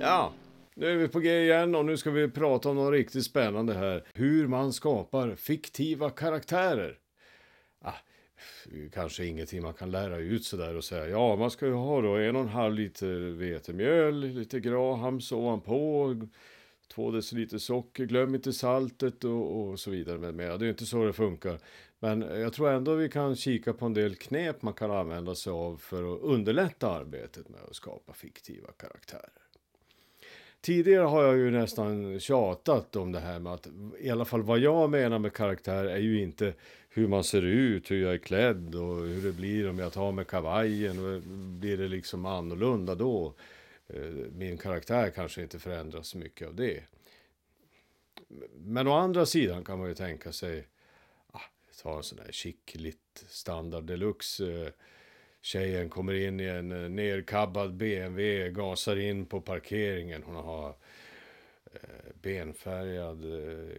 Ja, nu är vi på G igen och nu ska vi prata om något riktigt spännande här. Hur man skapar fiktiva karaktärer. Ah, kanske ingenting man kan lära ut sådär och säga ja, man ska ju ha då en och en halv liter vetemjöl, lite grahams ovanpå, två deciliter socker, glöm inte saltet och, och så vidare med mera. Det är inte så det funkar. Men jag tror ändå vi kan kika på en del knep man kan använda sig av för att underlätta arbetet med att skapa fiktiva karaktärer. Tidigare har jag ju nästan tjatat om det här med att i alla fall vad jag menar med karaktär är ju inte hur man ser ut, hur jag är klädd och hur det blir om jag tar med kavajen. Blir det liksom annorlunda då? Eh, min karaktär kanske inte förändras så mycket av det. Men å andra sidan kan man ju tänka sig, ah, ta en sån här chick, standard deluxe eh, Tjejen kommer in i en eh, nerkabbad BMW, gasar in på parkeringen. Hon har eh, benfärgad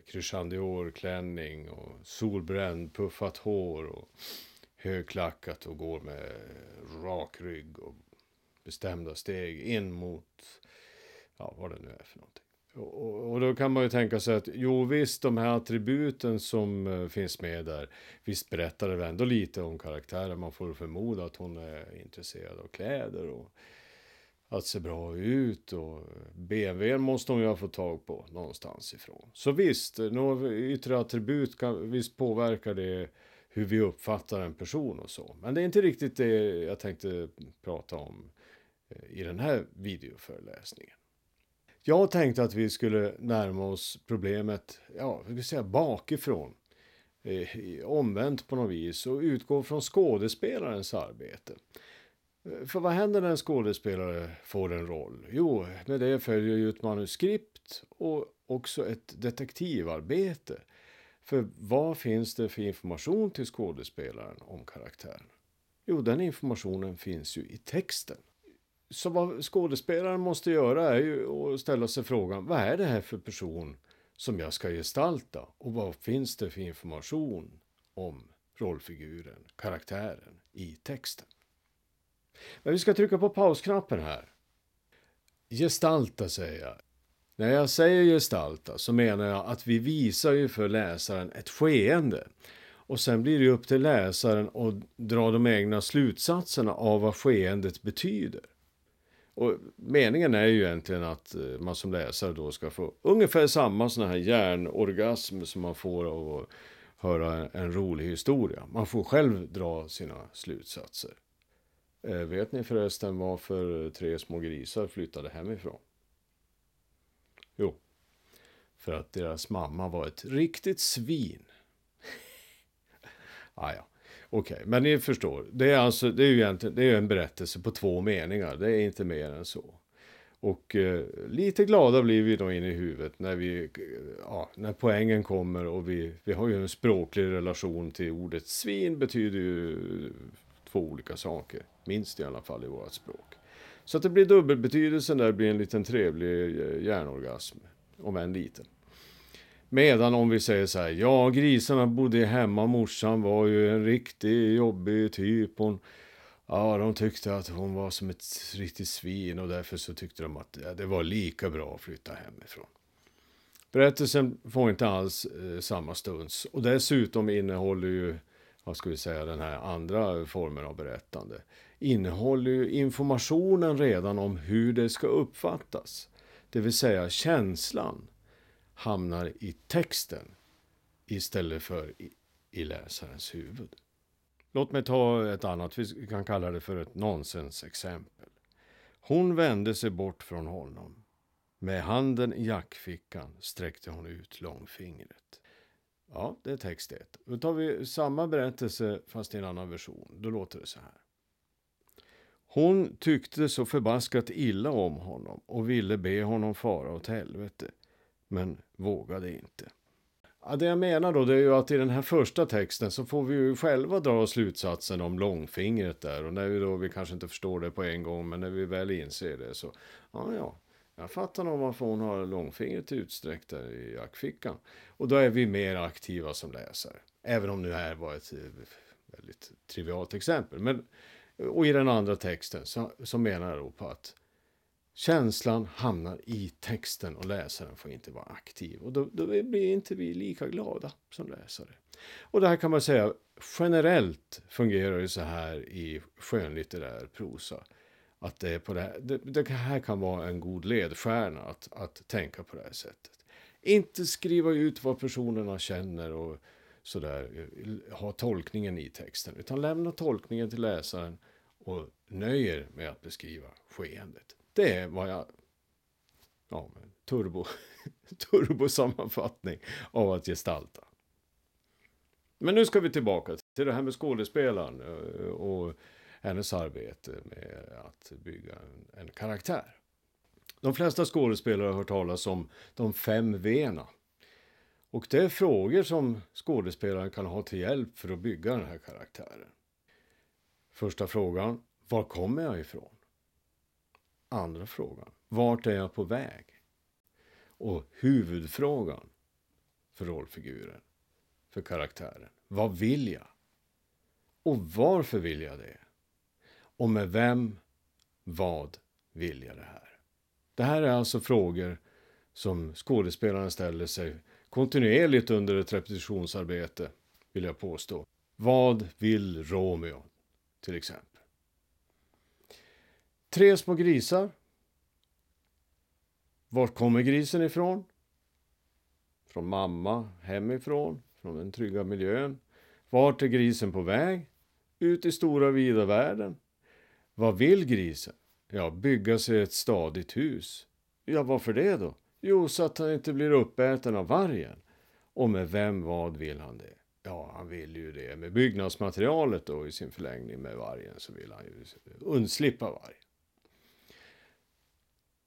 Christian eh, Dior-klänning och solbränd, puffat hår och högklackat och går med rak rygg och bestämda steg in mot, ja vad det nu är för någonting. Och, och, då kan man ju tänka sig att jo visst, de här attributen som eh, finns med där, visst berättar det väl ändå lite om karaktären. Man får förmoda att hon är intresserad av kläder och att se bra ut och BMWn måste hon ju ha fått tag på någonstans ifrån. Så visst, några yttre attribut kan, visst påverkar det hur vi uppfattar en person och så. Men det är inte riktigt det jag tänkte prata om eh, i den här videoföreläsningen. Jag tänkte att vi skulle närma oss problemet ja, vi säga bakifrån. Eh, omvänt på något vis och utgå från skådespelarens arbete. Eh, för vad händer när en skådespelare får en roll? Jo, med det följer ju ett manuskript och också ett detektivarbete. För vad finns det för information till skådespelaren om karaktären? Jo, den informationen finns ju i texten. Så vad skådespelaren måste göra är ju att ställa sig frågan, vad är det här för person som jag ska gestalta och vad finns det för information om rollfiguren, karaktären i texten? Men vi ska trycka på pausknappen här. Gestalta säger jag. När jag säger gestalta så menar jag att vi visar ju för läsaren ett skeende. Och sen blir det upp till läsaren att dra de egna slutsatserna av vad skeendet betyder. Och meningen är ju egentligen att eh, man som läsare då ska få ungefär samma sån här hjärnorgasm som man får av att höra en rolig historia. Man får själv dra sina slutsatser. Eh, vet ni förresten varför tre små grisar flyttade hemifrån? Jo, för att deras mamma var ett riktigt svin. ah, ja. Okej, okay, men ni förstår. Det är, alltså, det är ju egentligen det är en berättelse på två meningar. Det är inte mer än så. Och eh, lite glada blir vi då inne i huvudet när, vi, ja, när poängen kommer och vi, vi har ju en språklig relation till ordet svin betyder ju två olika saker, minst i alla fall i vårt språk. Så att det blir dubbelbetydelsen där blir en liten trevlig eh, hjärnorgasm, om än liten. Medan om vi säger så här, ja grisarna bodde hemma, morsan var ju en riktigt jobbig typ. Hon, ja, de tyckte att hon var som ett riktigt svin och därför så tyckte de att ja, det var lika bra att flytta hemifrån. Berättelsen får inte alls eh, samma stuns och dessutom innehåller ju, vad ska vi säga, den här andra formen av berättande innehåller ju informationen redan om hur det ska uppfattas, det vill säga känslan hamnar i texten istället för i, i läsarens huvud. Låt mig ta ett annat, vi kan kalla det för ett nonsensexempel. Hon vände sig bort från honom. Med handen i jackfickan sträckte hon ut långfingret. Ja, det är text 1. Då tar vi samma berättelse fast i en annan version. Då låter det så här. Hon tyckte så förbaskat illa om honom och ville be honom fara åt helvete men vågade inte. Ja, det jag menar då det är ju att i den här första texten så får vi ju själva dra slutsatsen om långfingret där och när vi då, vi kanske inte förstår det på en gång men när vi väl inser det så, ja ja, jag fattar nog varför hon har långfingret utsträckt där i jackfickan. Och då är vi mer aktiva som läsare. Även om det här var ett eh, väldigt trivialt exempel. Men, och i den andra texten så, så menar jag då på att känslan hamnar i texten och läsaren får inte vara aktiv. Och då, då blir inte vi lika glada som läsare. Och det här kan man säga generellt fungerar det så här i skönlitterär prosa. Att det, är på det, här, det, det här kan vara en god ledstjärna att, att tänka på det här sättet. Inte skriva ut vad personerna känner och sådär, ha tolkningen i texten. Utan lämna tolkningen till läsaren och nöjer med att beskriva skeendet. Det är vad jag... Ja, turbo, turbo av att gestalta. Men nu ska vi tillbaka till det här med skådespelaren eh, och hennes arbete med att bygga en, en karaktär. De flesta skådespelare har hört talas om de fem V'na. Och det är frågor som skådespelaren kan ha till hjälp för att bygga den här karaktären. Första frågan, var kommer jag ifrån? andra frågan. Vart är jag på väg? Och huvudfrågan för rollfiguren, för karaktären. Vad vill jag? Och varför vill jag det? Och med vem, vad vill jag det här? Det här är alltså frågor som skådespelaren ställer sig kontinuerligt under ett repetitionsarbete, vill jag påstå. Vad vill Romeo, till exempel? Tre små grisar. Var kommer grisen ifrån? Från mamma, hemifrån, från den trygga miljön. Vart är grisen på väg? Ut i stora vida världen. Vad vill grisen? Ja, bygga sig ett stadigt hus. Ja, varför det då? Jo, så att han inte blir uppäten av vargen. Och med vem vad vill han det? Ja, han vill ju det med byggnadsmaterialet då i sin förlängning med vargen så vill han ju undslippa vargen.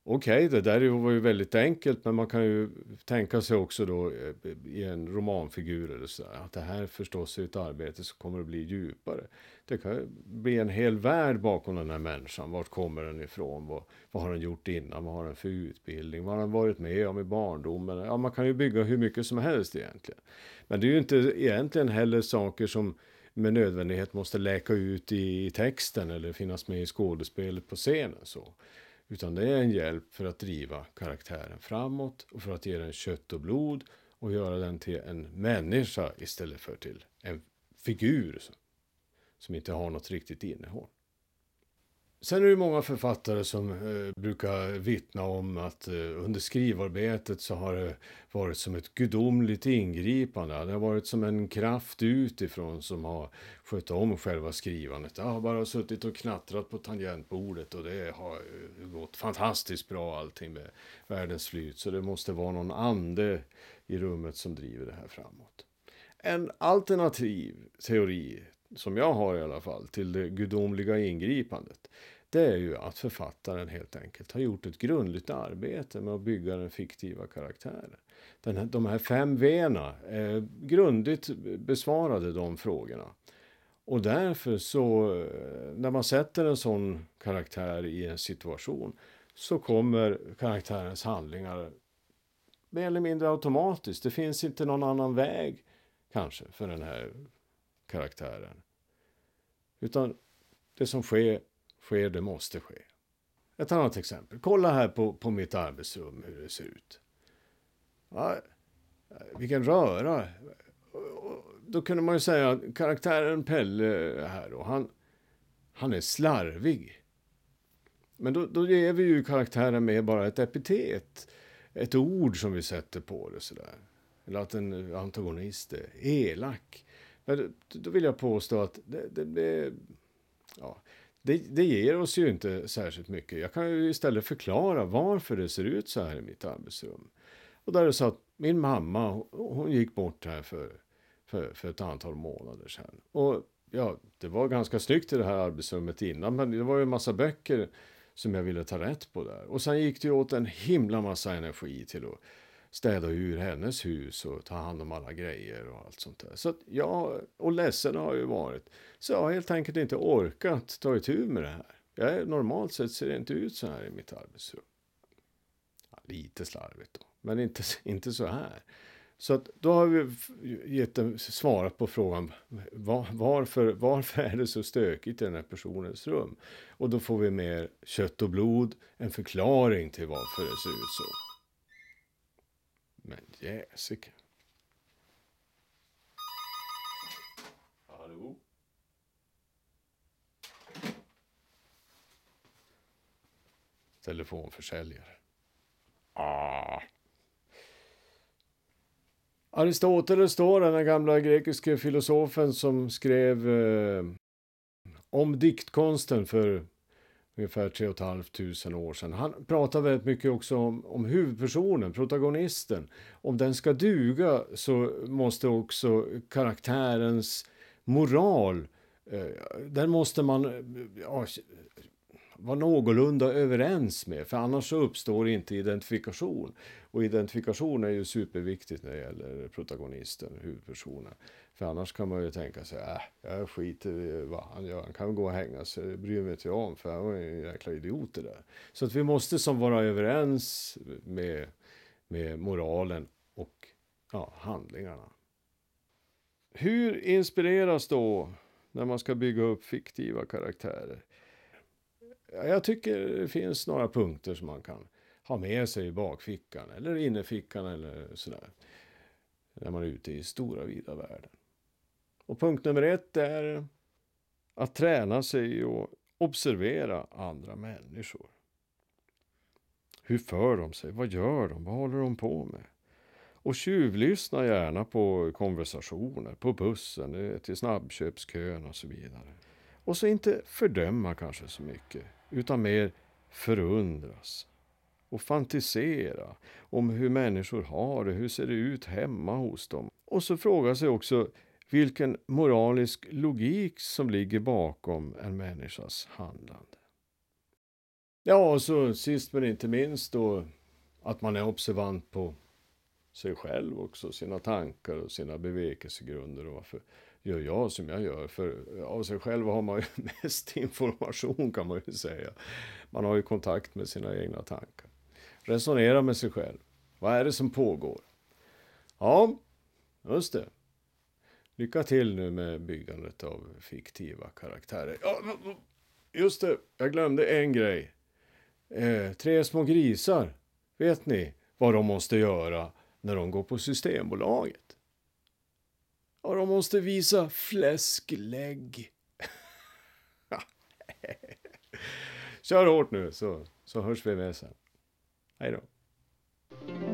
Okej, okay, det där var ju väldigt enkelt, men man kan ju tänka sig också då eh, i en romanfigur eller så där, att det här förstås är ett arbete som kommer att bli djupare. Det kan bli en hel värld bakom den här människan. Vart kommer den ifrån? Vad, vad har den gjort innan? Vad har den för utbildning? Vad har den varit med om i barndomen? Ja, man kan ju bygga hur mycket som helst egentligen. Men det är ju inte egentligen heller saker som med nödvändighet måste läka ut i texten eller finnas med i skådespelet på scenen. så. Utan det är en hjälp för att driva karaktären framåt och för att ge den kött och blod och göra den till en människa istället för till en figur som inte har något riktigt innehåll. Sen är det många författare som eh, brukar vittna om att eh, under skrivarbetet så har det varit som ett gudomligt ingripande. Det har varit som en kraft utifrån som har skött om själva skrivandet. Jag har bara suttit och knattrat på tangentbordet och det har eh, gått fantastiskt bra allting med världens flyt. Så det måste vara någon ande i rummet som driver det här framåt. En alternativ teori som jag har i alla fall, till det gudomliga ingripandet, det är ju att författaren helt enkelt har gjort ett grundligt arbete med att bygga den fiktiva karaktären. Den här, de här fem V'na, eh, grundligt besvarade de frågorna. Och därför så, när man sätter en sån karaktär i en situation så kommer karaktärens handlingar mer eller mindre automatiskt. Det finns inte någon annan väg kanske för den här karaktären. Utan det som sker, sker det måste ske. Ett annat exempel. Kolla här på, på mitt arbetsrum hur det ser ut. Ja, vilken röra. Då kunde man ju säga att karaktären Pelle här då, han, han är slarvig. Men då, då ger vi ju karaktären med bara ett epitet, ett ord som vi sätter på det sådär. Eller att en antagonist är elak. Men då vill jag påstå att det, det, det, ja, det, ger oss ju inte särskilt mycket. Jag kan ju istället förklara varför det ser ut så här i mitt arbetsrum. Och där är det så att min mamma, hon gick bort här för, för, för ett antal månader sedan. Och ja, det var ganska snyggt i det här arbetsrummet innan, men det var ju en massa böcker som jag ville ta rätt på där. Och sen gick det åt en himla massa energi till att städa ur hennes hus och ta hand om alla grejer och allt sånt där. Så jag, och ledsen har jag ju varit. Så jag har helt enkelt inte orkat ta itu med det här. Jag, normalt sett ser det inte ut så här i mitt arbetsrum. Ja, lite slarvigt då, men inte, inte så här. Så att då har vi gett, svarat på frågan var, varför, varför är det så stökigt i den här personens rum? Och då får vi mer kött och blod, en förklaring till varför det ser ut så. Men jäsika. Hallå? Telefonförsäljare. Ah. Aristoteles står den gamla grekiske filosofen som skrev eh, om diktkonsten för ungefär 3 500 år sedan. Han pratar väldigt mycket också om, om huvudpersonen, protagonisten. Om den ska duga så måste också karaktärens moral, eh, där måste man eh, ja, vara någorlunda överens med, för annars uppstår inte identifikation. Och identifikation är ju superviktigt när det gäller protagonisten, huvudpersonen. För annars kan man ju tänka sig, äh, jag skiter i vad han gör, han kan gå och hänga sig, det bryr mig inte jag om, för han var en jäkla idiot det där. Så att vi måste som vara överens med, med moralen och ja, handlingarna. Hur inspireras då när man ska bygga upp fiktiva karaktärer? Jag tycker det finns några punkter som man kan ha med sig i bakfickan eller innerfickan eller sådär. När man är ute i stora vida världen. Och punkt nummer ett är att träna sig och observera andra människor. Hur för de sig? Vad gör de? Vad håller de på med? Och tjuvlyssna gärna på konversationer, på bussen, eh, till snabbköpskön och så vidare. Och så inte fördöma kanske så mycket utan mer förundras och fantisera om hur människor har det, hur ser det ut hemma hos dem? Och så fråga sig också vilken moralisk logik som ligger bakom en människas handlande. Ja, och så sist men inte minst då att man är observant på sig själv också, sina tankar och sina bevekelsegrunder och varför gör jag som jag gör. För av sig själv har man ju mest information kan man ju säga. Man har ju kontakt med sina egna tankar. Resonera med sig själv. Vad är det som pågår? Ja, just det. Lycka till nu med byggandet av fiktiva karaktärer. Ja, just det, jag glömde en grej. Eh, tre små grisar. Vet ni vad de måste göra när de går på Systembolaget? Och de måste visa fläsklägg. Kör hårt nu så, så hörs vi med sen. Hej då.